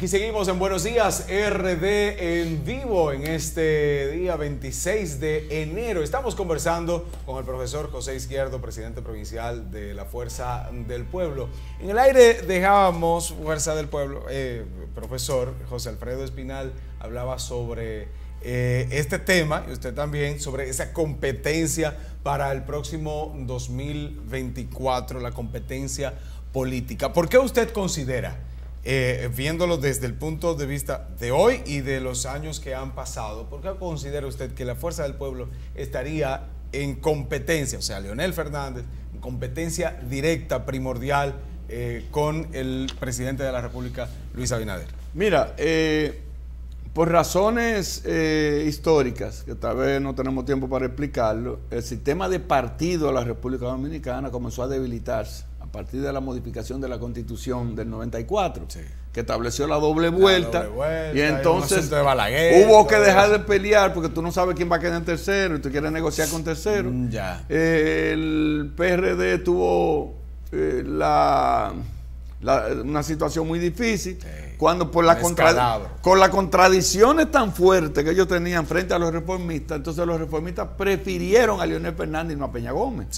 Aquí seguimos en Buenos Días RD en vivo en este día 26 de enero. Estamos conversando con el profesor José Izquierdo, presidente provincial de la Fuerza del Pueblo. En el aire dejábamos Fuerza del Pueblo. Eh, profesor José Alfredo Espinal hablaba sobre eh, este tema y usted también sobre esa competencia para el próximo 2024, la competencia política. ¿Por qué usted considera? Eh, viéndolo desde el punto de vista de hoy y de los años que han pasado, ¿por qué considera usted que la fuerza del pueblo estaría en competencia, o sea, Leonel Fernández, en competencia directa, primordial, eh, con el presidente de la República, Luis Abinader? Mira, eh, por razones históricas, que tal vez no tenemos tiempo para explicarlo, el sistema de partido de la República Dominicana comenzó a debilitarse a partir de la modificación de la constitución del 94, que estableció la doble, vuelta, y entonces hubo que dejar de pelear porque tú no sabes quién va a quedar en tercero y tú quieres negociar con tercero. Mm, eh, el PRD tuvo eh, la, la, una situación muy difícil. Sí cuando por la con las contradicciones tan fuertes que ellos tenían frente a los reformistas, entonces los reformistas prefirieron a Leonel Fernández y no a Peña Gómez.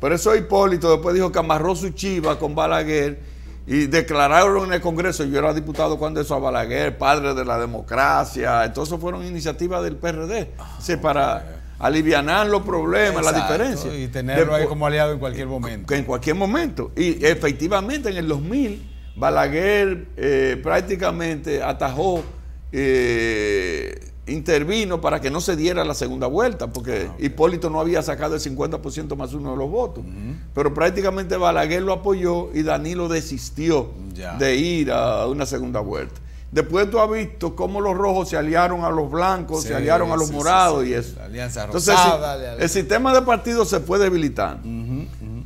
Por eso Hipólito después dijo que amarró su chiva con Balaguer y declararon en el Congreso, yo era diputado cuando eso a Balaguer, padre de la democracia, entonces fueron iniciativas del PRD ah, para alivianar aliviar los problemas, la diferencia. Y tenerlo ahí como aliado en cualquier momento. en cualquier momento. Y efectivamente en el 2000 Balaguer eh, prácticamente atajó, eh, intervino para que no se diera la segunda vuelta, porque ah, Hipólito no había sacado el 50% más uno de los votos. Pero prácticamente Balaguer lo apoyó y Danilo desistió de ir a una segunda vuelta. Después tú has visto cómo los rojos se aliaron a los blancos, se aliaron a los morados y eso. alianza Entonces, el, sistema de partidos se puede debilitar.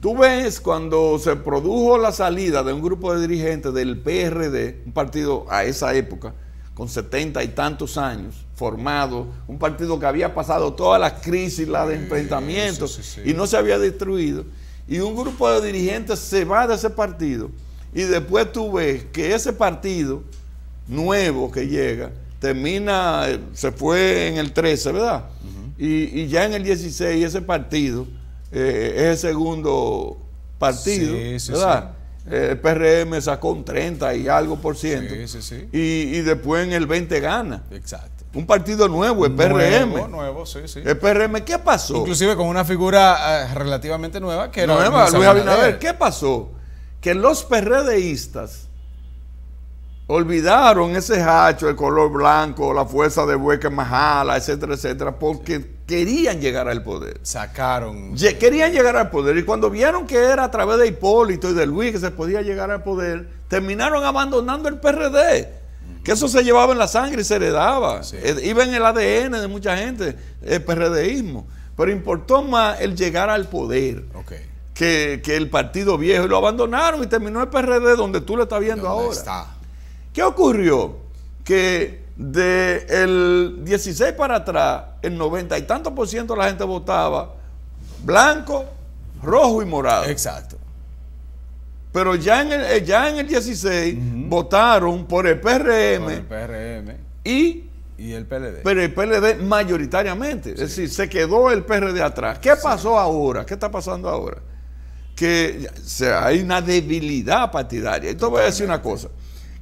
Tú ves cuando se produjo la salida de un grupo de dirigentes del PRD, un partido a esa época, con setenta y tantos años, formado, un partido que había pasado todas las crisis, las de enfrentamientos, y no se había destruido, y un grupo de dirigentes se va de ese partido, y después tú ves que ese partido nuevo que llega, termina, eh, se fue en el 13, ¿verdad? y, y ya en el 16 ese partido eh, es el segundo partido, sí, ¿verdad? Eh, el PRM sacó un 30 y algo por ciento. Y, y, después en el 20 gana. Exacto. Un partido nuevo, el PRM. Nuevo, sí, sí. El PRM, ¿qué pasó? Inclusive con una figura eh, relativamente nueva que era Luis Abinader. ¿Qué pasó? Que los PRDistas olvidaron ese hacho, el color blanco, la fuerza de Hueca Majala, etcétera, etcétera, porque querían llegar al poder. Sacaron. Querían llegar al poder y cuando vieron que era a través de Hipólito y de Luis que se podía llegar al poder, terminaron abandonando el PRD. Que eso se llevaba en la sangre y se heredaba. Eh, iba en el ADN de mucha gente, el PRDismo. Pero importó más el llegar al poder que, el partido viejo. lo abandonaron y terminó el PRD donde tú lo estás viendo ahora. Está? ¿Qué ocurrió? Que de el 16 para atrás, el 90 y tanto por ciento de la gente votaba blanco, rojo y morado. Exacto. Pero ya en el, eh, ya en el 16 votaron por el PRM. Y, el PLD. Pero el PLD mayoritariamente. Es decir, se quedó el PRD atrás. ¿Qué pasó ahora? ¿Qué está pasando ahora? Que hay una debilidad partidaria. Y voy a decir una cosa.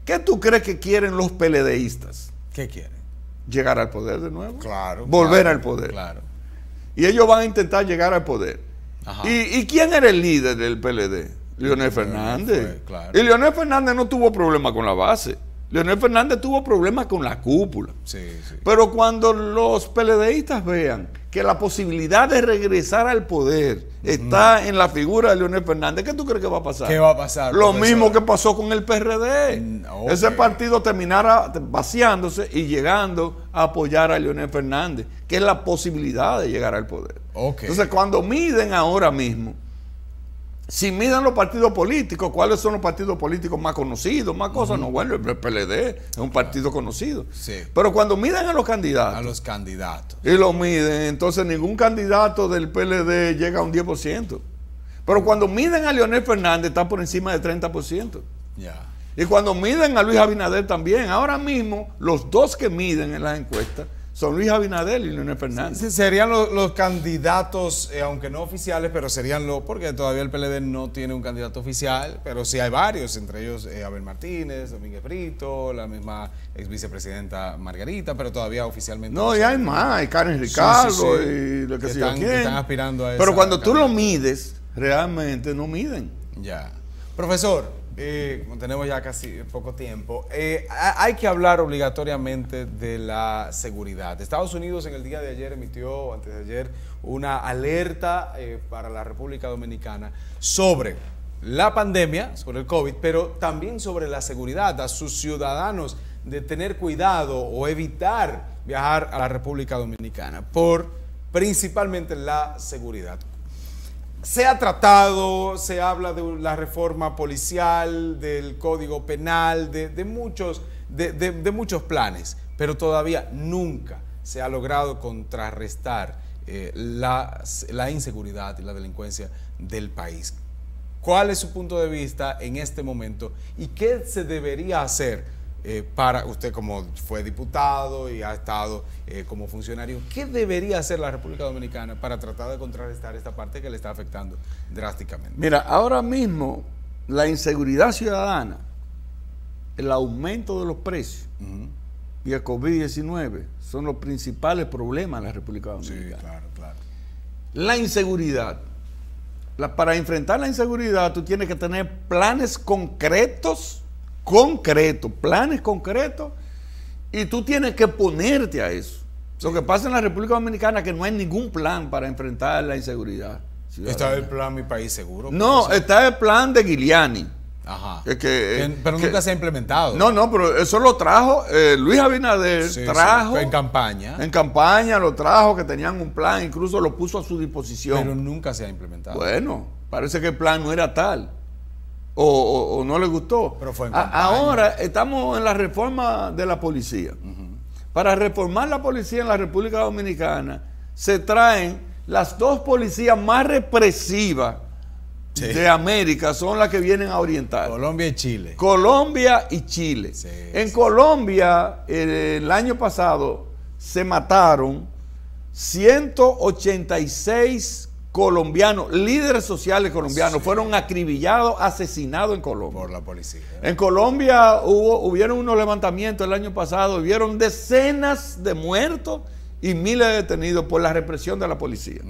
¿Qué tú crees que quieren los PLDistas? ¿Qué quieren? Llegar al poder de nuevo. Claro. Volver al poder. Claro. Y ellos van a intentar llegar al poder. ¿Y, quién era el líder del PLD? Leonel Fernández. claro. Y Leonel Fernández no tuvo problema con la base. Leonel Fernández tuvo problemas con la cúpula. Sí, sí. Pero cuando los PLDistas vean que la posibilidad de regresar al poder está en la figura de Leonel Fernández, ¿qué tú crees que va a pasar? ¿Qué va a pasar? Lo mismo que pasó con el PRD. Mm, Ese partido terminara vaciándose y llegando a apoyar a Leonel Fernández, que es la posibilidad de llegar al poder. Okay. Entonces, cuando miden ahora mismo, si miran los partidos políticos, ¿cuáles son los partidos políticos más conocidos? Más cosas, no, bueno, el PLD es un partido conocido. Sí. Pero cuando miran a los candidatos. A los candidatos. Y lo miden, entonces ningún candidato del PLD llega a un 10%. Pero cuando miden a Leonel Fernández está por encima del 30%. Y cuando miden a Luis Abinader también. Ahora mismo, los dos que miden en las encuestas son Luis Abinadel y Leonel Fernández. serían los, candidatos, eh, aunque no oficiales, pero serían los, porque todavía el PLD no tiene un candidato oficial, pero sí hay varios, entre ellos eh, Abel Martínez, Domínguez Brito, la misma ex vicepresidenta Margarita, pero todavía oficialmente. No, no y hay más, hay Karen Ricardo y lo que, sea aspirando Pero cuando tú lo mides, realmente no miden. Ya. Profesor, eh, tenemos ya casi poco tiempo. Eh, hay que hablar obligatoriamente de la seguridad. Estados Unidos en el día de ayer emitió, antes de ayer, una alerta eh, para la República Dominicana sobre la pandemia, sobre el COVID, pero también sobre la seguridad a sus ciudadanos de tener cuidado o evitar viajar a la República Dominicana por principalmente la seguridad se ha tratado, se habla de la reforma policial, del código penal, de, muchos, de, muchos planes, pero todavía nunca se ha logrado contrarrestar eh, la, la inseguridad y la delincuencia del país. ¿Cuál es su punto de vista en este momento y qué se debería hacer eh, para usted como fue diputado y ha estado eh, como funcionario, ¿qué debería hacer la República Dominicana para tratar de contrarrestar esta parte que le está afectando drásticamente? Mira, ahora mismo la inseguridad ciudadana, el aumento de los precios y el COVID-19 son los principales problemas de la República Dominicana. Sí, claro, claro. La inseguridad. para enfrentar la inseguridad tú tienes que tener planes concretos concretos, planes concretos, y tú tienes que ponerte a eso. Lo que pasa en la República Dominicana es que no hay ningún plan para enfrentar la inseguridad. Está el plan Mi País Seguro. No, está el plan de Giuliani. Ajá. Eh, que, pero nunca se ha implementado. No, no, pero eso lo trajo eh, Luis Abinader, trajo. en campaña. En campaña lo trajo, que tenían un plan, incluso lo puso a su disposición. Pero nunca se ha implementado. Bueno, parece que el plan no era tal o, no le gustó. ahora estamos en la reforma de la policía. Para reformar la policía en la República Dominicana se traen las dos policías más represivas de América, son las que vienen a orientar. Colombia y Chile. Colombia y Chile. en Colombia el, el año pasado se mataron 186 colombianos, líderes sociales colombianos, fueron acribillados, asesinados en Colombia. Por la policía. ¿eh? En Colombia hubo, hubieron unos levantamientos el año pasado, hubieron decenas de muertos y miles de detenidos por la represión de la policía.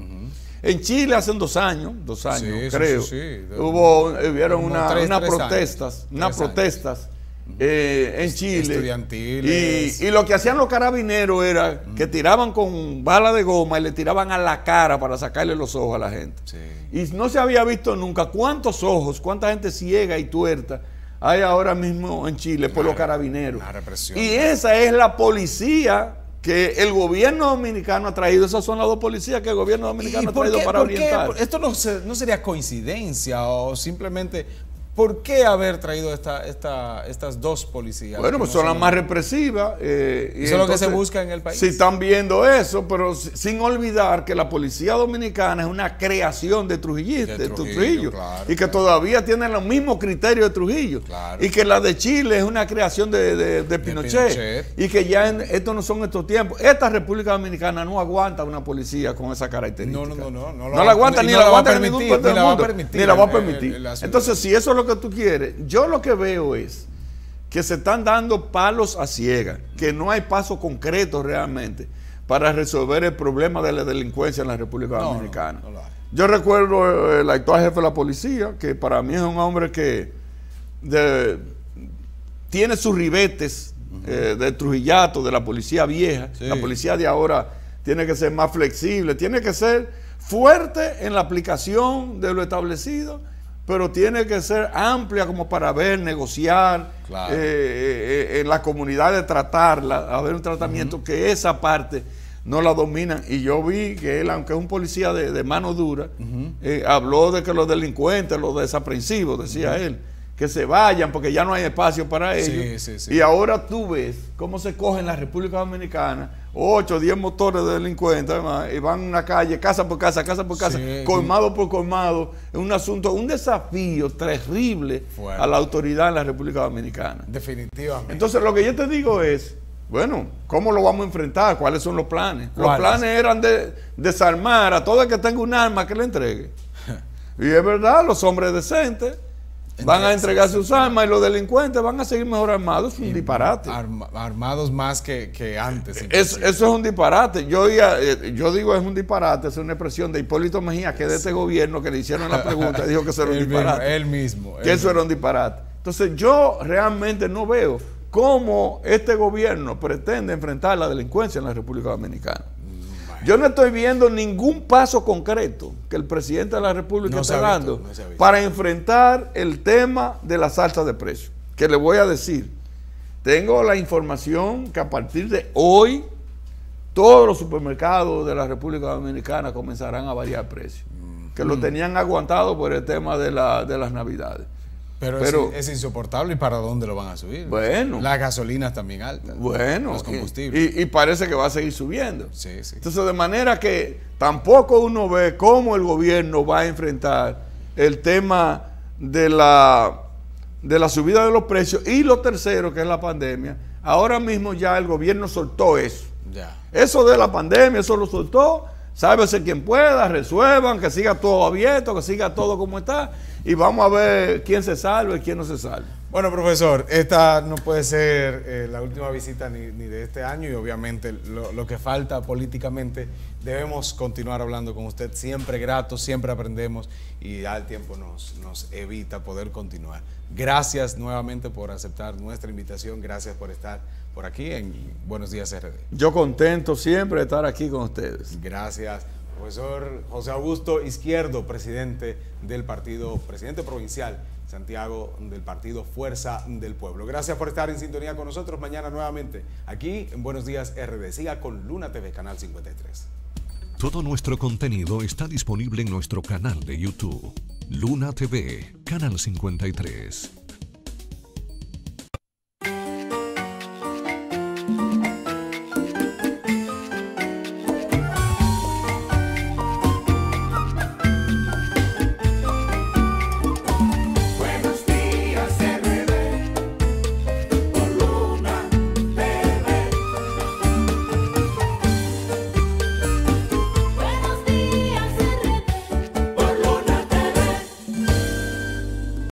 En Chile hace dos años, dos años creo, hubo, hubieron unas protestas, unas protestas eh, en Chile. Y, y, lo que hacían los carabineros era mm. que tiraban con bala de goma y le tiraban a la cara para sacarle los ojos a la gente. Y no se había visto nunca cuántos ojos, cuánta gente ciega y tuerta hay ahora mismo en Chile por los carabineros. Y esa es la policía que el gobierno dominicano ha traído. Esas son las dos policías que el gobierno dominicano ha traído para orientar. Esto no sería coincidencia o simplemente ¿Por qué haber traído esta, esta, estas dos policías? Bueno, pues son las más represivas. Eh, y eso es lo que se busca en el país. Sí, están viendo eso, pero sin olvidar que la policía dominicana es una creación de, Trujillo, de Trujillo y que todavía tienen los mismos criterios de Trujillo. y que la de Chile es una creación de, Pinochet, Y que ya en, estos no son estos tiempos. Esta República Dominicana no aguanta una policía con esa característica. No, no, no. No, la aguanta, ni la, va a permitir. Ni la va a permitir. Entonces, si eso lo que tú quieres. Yo lo que veo es que se están dando palos a ciegas, que no hay paso concretos realmente para resolver el problema de la delincuencia en la República Dominicana. Yo recuerdo eh, el actual jefe de la policía, que para mí es un hombre que tiene sus ribetes eh, de Trujillato, de la policía vieja. La policía de ahora tiene que ser más flexible, tiene que ser fuerte en la aplicación de lo establecido pero tiene que ser amplia como para ver, negociar, eh, eh, eh, en la comunidad de tratarla, haber un tratamiento que esa parte no la dominan. Y yo vi que él, aunque es un policía de, mano dura, habló de que los delincuentes, los desaprensivos, decía él, que se vayan porque ya no hay espacio para ellos. Y ahora tú ves cómo se cogen la República Dominicana 8, 10 motores de delincuentes y van a una calle, casa por casa, casa por casa, colmado por colmado. Es un asunto, un desafío terrible a la autoridad en la República Dominicana. Definitivamente. Entonces lo que yo te digo es, bueno, ¿cómo lo vamos a enfrentar? ¿Cuáles son los planes? Los planes eran de desarmar a todo el que tenga un arma que le entregue. y es verdad, los hombres decentes van a entregar sus armas y los delincuentes van a seguir mejor armados. Es un disparate. armados más que, antes. eso es un disparate. Yo, eh, yo digo es un disparate, es una expresión de Hipólito Mejía, que de este gobierno que le hicieron la pregunta, dijo que eso era un disparate. él mismo. que eso era un disparate. Entonces yo realmente no veo cómo este gobierno pretende enfrentar la delincuencia en la República Dominicana. Yo no estoy viendo ningún paso concreto que el presidente de la República está dando para enfrentar el tema de las altas de precios. Que le voy a decir, tengo la información que a partir de hoy todos los supermercados de la República Dominicana comenzarán a variar precios, que lo mm. tenían aguantado por el tema de, la, de las navidades. Pero, es, insoportable y para dónde lo van a subir. Bueno. Las gasolinas también altas. Bueno. Los combustibles. Y, parece que va a seguir subiendo. Sí, sí. Entonces, de manera que tampoco uno ve cómo el gobierno va a enfrentar el tema de la, de la subida de los precios y lo tercero, que es la pandemia. Ahora mismo ya el gobierno soltó eso. Ya. Eso de la pandemia, eso lo soltó Sálvese quien pueda, resuelvan, que siga todo abierto, que siga todo como está. Y vamos a ver quién se salve y quién no se salva. Bueno, profesor, esta no puede ser eh, la última visita ni, de este año y obviamente lo, que falta políticamente debemos continuar hablando con usted, siempre grato, siempre aprendemos y al tiempo nos, evita poder continuar. Gracias nuevamente por aceptar nuestra invitación, gracias por estar por aquí en Buenos Días RD. Yo contento siempre de estar aquí con ustedes. Gracias. Profesor José Augusto Izquierdo, presidente del partido, presidente provincial Santiago del partido Fuerza del Pueblo. Gracias por estar en sintonía con nosotros mañana nuevamente aquí en Buenos Días RD. Siga con Luna TV, Canal 53. Todo nuestro contenido está disponible en nuestro canal de YouTube, Luna TV, Canal 53.